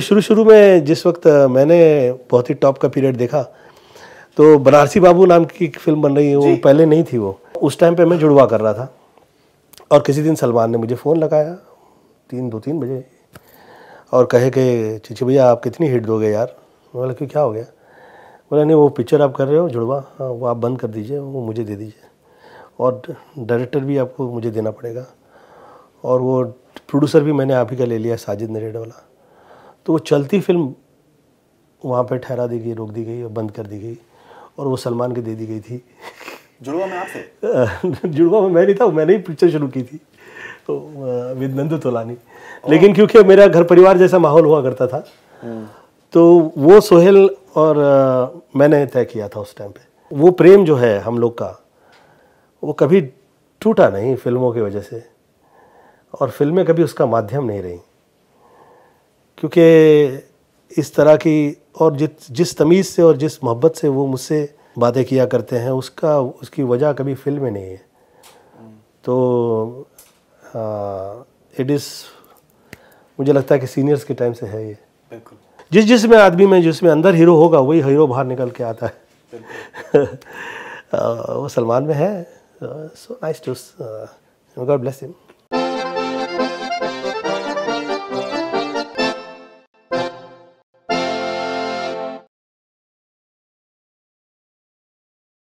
शुरू शुरू में जिस वक्त मैंने बहुत ही टॉप का पीरियड देखा तो बनारसी बाबू नाम की एक फिल्म बन रही है वो पहले नहीं थी वो उस टाइम पे मैं जुड़वा कर रहा था और किसी दिन सलमान ने मुझे फ़ोन लगाया तीन दो तीन बजे और कहे कि चीची भैया आप कितनी हिट दोगे यार बोला क्यों क्या हो गया बोला नहीं वो पिक्चर आप कर रहे हो जुड़वा हाँ वो आप बंद कर दीजिए वो मुझे दे दीजिए और डायरेक्टर भी आपको मुझे देना पड़ेगा और वो प्रोड्यूसर भी मैंने आप ही का ले लिया साजिद नरेड वाला तो वो चलती फिल्म वहाँ पे ठहरा दी गई रोक दी गई और बंद कर दी गई और वो सलमान के दे दी गई थी जुड़वा में आपसे जुड़वा में मैं नहीं था मैंने ही पिक्चर शुरू की थी तो विद नंदू तोलानी लेकिन क्योंकि मेरा घर परिवार जैसा माहौल हुआ करता था हम्म। तो वो सोहेल और आ, मैंने तय किया था उस टाइम पे वो प्रेम जो है हम लोग का वो कभी टूटा नहीं फिल्मों की वजह से और फिल्में कभी उसका माध्यम नहीं रहीं क्योंकि इस तरह की और जिस जिस तमीज़ से और जिस मोहब्बत से वो मुझसे बातें किया करते हैं उसका उसकी वजह कभी फिल्म में नहीं है तो इट इज़ मुझे लगता है कि सीनियर्स के टाइम से है ये जिस जिस जिसमें आदमी में जिसमें अंदर हीरो होगा वही हीरो बाहर निकल के आता है वो सलमान में है so nice too God bless him